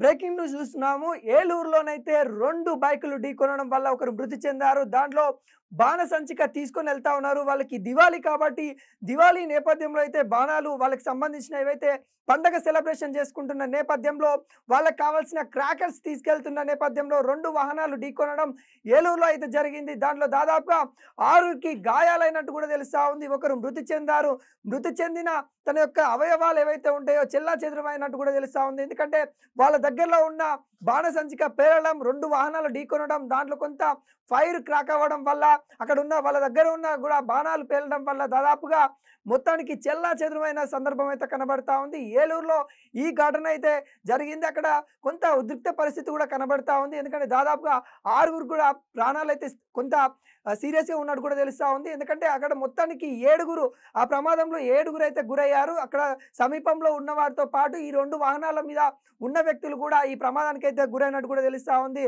breaking news చూస్తున్నాము ఏలూరులోనైతే రెండు బైకులు ఢీకొనడం వల్ల ఒకరు మృతి చెందారు దాంట్లో బాణసంచిక తీసుకొని వెళ్తా ఉన్నారు వాళ్ళకి దివాళీ కాబట్టి దివాళీ నేపథ్యంలో అయితే బాణాలు వాళ్ళకి సంబంధించిన ఏవైతే పండగ సెలబ్రేషన్ చేసుకుంటున్న నేపథ్యంలో వాళ్ళకి కావాల్సిన క్రాకర్స్ తీసుకెళ్తున్న నేపథ్యంలో రెండు వాహనాలు ఢీకొనడం ఏలూరులో అయితే జరిగింది దాంట్లో దాదాపుగా ఆరుకి గాయాలైనట్టు కూడా తెలుస్తా ఉంది ఒకరు మృతి చెందారు మృతి చెందిన తన యొక్క అవయవాలు ఏవైతే ఉంటాయో చెల్లా చెదరమైనట్టు కూడా తెలుస్తా ఉంది ఎందుకంటే వాళ్ళ దగ్గరలో ఉన్న బాణసంచిక పేరడం రెండు వాహనాలు ఢీకొనడం దాంట్లో కొంత ఫైర్ క్రాక్ అవ్వడం వల్ల అక్కడ ఉన్న వాళ్ళ దగ్గర ఉన్న కూడా బాణాలు పేలడం వల్ల దాదాపుగా మొత్తానికి చెల్లా చెదురుమైన సందర్భం అయితే కనబడతా ఉంది ఏలూరులో ఈ ఘటన అయితే జరిగింది అక్కడ కొంత ఉద్రిక్త పరిస్థితి కూడా కనబడతా ఉంది ఎందుకంటే దాదాపుగా ఆరుగురు కూడా ప్రాణాలు అయితే కొంత సీరియస్గా ఉన్నట్టు కూడా తెలుస్తూ ఉంది ఎందుకంటే అక్కడ మొత్తానికి ఏడుగురు ఆ ప్రమాదంలో ఏడుగురు అయితే గురయ్యారు అక్కడ సమీపంలో ఉన్న వారితో పాటు ఈ రెండు వాహనాల మీద ఉన్న వ్యక్తులు కూడా ఈ ప్రమాదానికి అయితే గురైనట్టు కూడా తెలుస్తూ ఉంది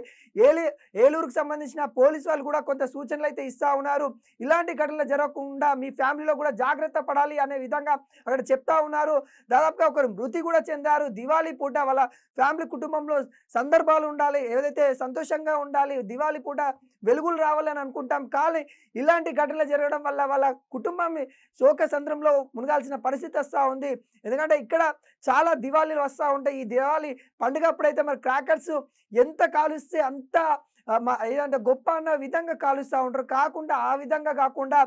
ఏలి ఏలూరుకు సంబంధించిన పోలీసు వాళ్ళు కూడా కొంత సూచనలు అయితే ఇస్తూ ఉన్నారు ఇలాంటి ఘటనలు జరగకుండా మీ ఫ్యామిలీలో కూడా జాగ్రత్త పడాలి అనే విధంగా అక్కడ చెప్తా ఉన్నారు దాదాపుగా ఒకరు మృతి కూడా చెందారు దివాళీ పూట వాళ్ళ ఫ్యామిలీ కుటుంబంలో సందర్భాలు ఉండాలి ఏదైతే సంతోషంగా ఉండాలి దివాళీ పూట వెలుగులు రావాలని అనుకుంటాం కానీ ఇలాంటి ఘటనలు జరగడం వల్ల వాళ్ళ కుటుంబం శోక సంద్రంలో మునగాల్సిన పరిస్థితి వస్తూ ఉంది ఎందుకంటే ఇక్కడ చాలా దివాళీలు వస్తూ ఉంటాయి ఈ దివాళీ పండుగ అప్పుడైతే మరి క్రాకర్స్ ఎంత కాలుస్తే అంత ఏదంటే గొప్ప అన్న విధంగా కాలుస్తూ ఉంటారు కాకుండా ఆ విధంగా కాకుండా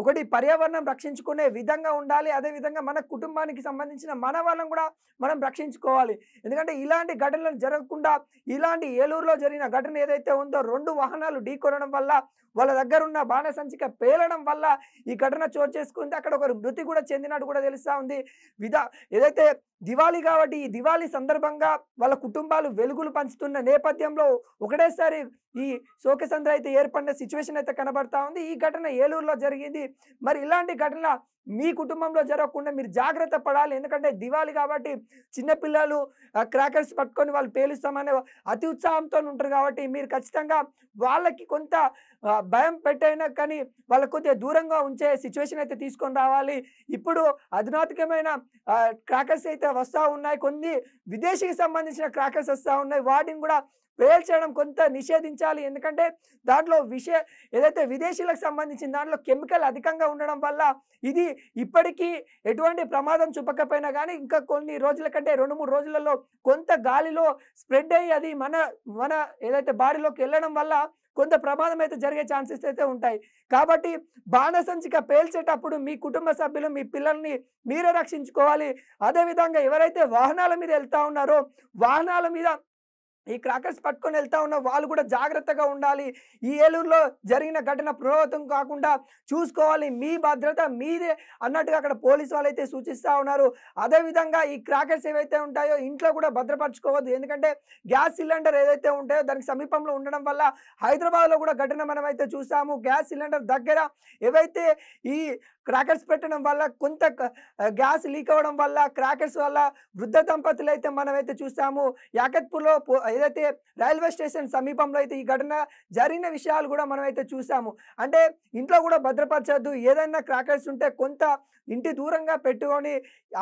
ఒకటి పర్యావరణం రక్షించుకునే విధంగా ఉండాలి అదేవిధంగా మన కుటుంబానికి సంబంధించిన మన వాళ్ళని కూడా మనం రక్షించుకోవాలి ఎందుకంటే ఇలాంటి ఘటనలు జరగకుండా ఇలాంటి ఏలూరులో జరిగిన ఘటన ఏదైతే ఉందో రెండు వాహనాలు ఢీకొనడం వల్ల వాళ్ళ దగ్గర ఉన్న బాణసంచిక పేలడం వల్ల ఈ ఘటన చోటు చేసుకుంది అక్కడ ఒకరు మృతి కూడా చెందినట్టు కూడా తెలుస్తూ ఉంది విధా ఏదైతే దివాళీ కాబట్టి ఈ దివాళీ సందర్భంగా వాళ్ళ కుటుంబాలు వెలుగులు పంచుతున్న నేపథ్యంలో ఒకటేసారి ఈ శోకసంద్ర అయితే ఏర్పడిన సిచ్యువేషన్ అయితే కనబడతా ఉంది ఈ ఘటన ఏలూరులో జరిగింది మరి ఇలాంటి ఘటన మీ కుటుంబంలో జరగకుండా మీరు జాగ్రత్త పడాలి ఎందుకంటే దివాళి కాబట్టి చిన్నపిల్లలు క్రాకర్స్ పట్టుకొని వాళ్ళు పేలుస్తామనే అతి ఉత్సాహంతో ఉంటారు కాబట్టి మీరు ఖచ్చితంగా వాళ్ళకి కొంత భయం పెట్టైనా కానీ వాళ్ళకు కొద్దిగా దూరంగా ఉంచే సిచ్యువేషన్ అయితే తీసుకొని రావాలి ఇప్పుడు అధునాతికమైన క్రాకర్స్ అయితే వస్తూ ఉన్నాయి కొన్ని విదేశీకి సంబంధించిన క్రాకర్స్ వస్తూ ఉన్నాయి వాటిని కూడా చేయడం కొంత నిషేధించాలి ఎందుకంటే దాంట్లో విషయ ఏదైతే విదేశీలకు సంబంధించిన దాంట్లో కెమికల్ అధికంగా ఉండడం వల్ల ఇది ఇప్పటికీ ఎటువంటి ప్రమాదం చూపకపోయినా కానీ ఇంకా కొన్ని రోజుల కంటే రెండు మూడు రోజులలో కొంత గాలిలో స్ప్రెడ్ అయ్యి అది మన మన ఏదైతే బాడీలోకి వెళ్ళడం వల్ల కొంత ప్రమాదం అయితే జరిగే ఛాన్సెస్ అయితే ఉంటాయి కాబట్టి బాణసంచిక పేల్చేటప్పుడు మీ కుటుంబ సభ్యులు మీ పిల్లల్ని మీరే రక్షించుకోవాలి అదేవిధంగా ఎవరైతే వాహనాల మీద వెళ్తూ ఉన్నారో వాహనాల మీద ఈ క్రాకర్స్ పట్టుకొని వెళ్తా ఉన్న వాళ్ళు కూడా జాగ్రత్తగా ఉండాలి ఈ ఏలూరులో జరిగిన ఘటన ప్రభావితం కాకుండా చూసుకోవాలి మీ భద్రత మీదే అన్నట్టుగా అక్కడ పోలీసు వాళ్ళైతే సూచిస్తూ ఉన్నారు అదేవిధంగా ఈ క్రాకర్స్ ఏవైతే ఉంటాయో ఇంట్లో కూడా భద్రపరచుకోవద్దు ఎందుకంటే గ్యాస్ సిలిండర్ ఏదైతే ఉంటాయో దానికి సమీపంలో ఉండడం వల్ల హైదరాబాద్లో కూడా ఘటన మనమైతే చూసాము గ్యాస్ సిలిండర్ దగ్గర ఏవైతే ఈ క్రాకర్స్ పెట్టడం వల్ల కొంత గ్యాస్ లీక్ అవ్వడం వల్ల క్రాకర్స్ వల్ల వృద్ధ దంపతులు అయితే మనమైతే చూసాము యాకత్పూర్లో ఏదైతే రైల్వే స్టేషన్ సమీపంలో అయితే ఈ ఘటన జరిగిన విషయాలు కూడా మనమైతే చూసాము అంటే ఇంట్లో కూడా భద్రపరచద్దు ఏదైనా క్రాకర్స్ ఉంటే కొంత ఇంటి దూరంగా పెట్టుకొని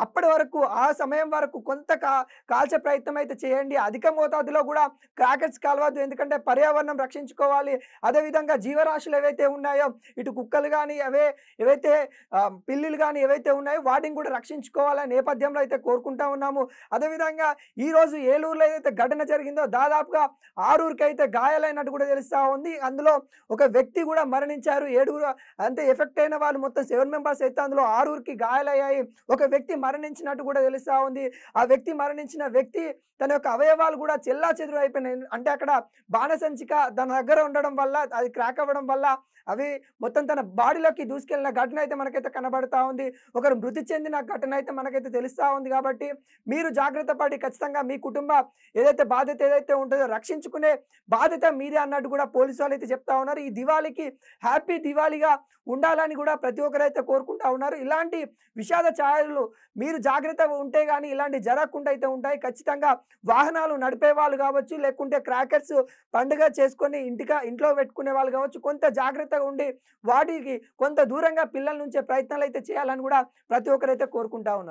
అప్పటి వరకు ఆ సమయం వరకు కొంత కా కాల్చే ప్రయత్నం అయితే చేయండి అధిక మోతాదులో కూడా క్రాకెట్స్ కాలవద్దు ఎందుకంటే పర్యావరణం రక్షించుకోవాలి అదేవిధంగా జీవరాశులు ఏవైతే ఉన్నాయో ఇటు కుక్కలు కానీ అవే ఏవైతే పిల్లులు కానీ ఏవైతే ఉన్నాయో వాటిని కూడా రక్షించుకోవాలనే నేపథ్యంలో అయితే కోరుకుంటా ఉన్నాము అదేవిధంగా ఈరోజు ఏలూరులో ఏదైతే ఘటన జరిగిందో దాదాపుగా ఆరూరికి అయితే గాయాలైనట్టు కూడా తెలుస్తూ ఉంది అందులో ఒక వ్యక్తి కూడా మరణించారు ఏడుగురు అంతే ఎఫెక్ట్ అయిన వాళ్ళు మొత్తం సెవెన్ మెంబర్స్ అయితే అందులో ఆరు నలుగురికి గాయాలయ్యాయి ఒక వ్యక్తి మరణించినట్టు కూడా తెలుస్తూ ఉంది ఆ వ్యక్తి మరణించిన వ్యక్తి తన యొక్క అవయవాలు కూడా చెల్లా చెదురు అయిపోయినాయి అంటే అక్కడ బాణసంచిక తన దగ్గర ఉండడం వల్ల అది క్రాక్ అవ్వడం వల్ల అవి మొత్తం తన బాడీలోకి దూసుకెళ్ళిన ఘటన అయితే మనకైతే కనబడతా ఉంది ఒకరు మృతి చెందిన ఘటన అయితే మనకైతే తెలుస్తూ ఉంది కాబట్టి మీరు జాగ్రత్త పడి ఖచ్చితంగా మీ కుటుంబ ఏదైతే బాధ్యత ఏదైతే ఉంటుందో రక్షించుకునే బాధ్యత మీదే అన్నట్టు కూడా పోలీసు వాళ్ళు అయితే చెప్తా ఉన్నారు ఈ దివాళీకి హ్యాపీ దివాళీగా ఉండాలని కూడా ప్రతి ఒక్కరైతే కోరుకుంటా ఉన్నారు ఇలా ఇలాంటి విషాద ఛాయలు మీరు జాగ్రత్త ఉంటే కానీ ఇలాంటి జరగకుండా అయితే ఉంటాయి ఖచ్చితంగా వాహనాలు నడిపే వాళ్ళు కావచ్చు లేకుంటే క్రాకర్స్ పండుగ చేసుకొని ఇంటికా ఇంట్లో పెట్టుకునే వాళ్ళు కావచ్చు కొంత జాగ్రత్తగా ఉండి వాటికి కొంత దూరంగా పిల్లల నుంచే ప్రయత్నాలు అయితే చేయాలని కూడా ప్రతి ఒక్కరైతే కోరుకుంటా ఉన్నారు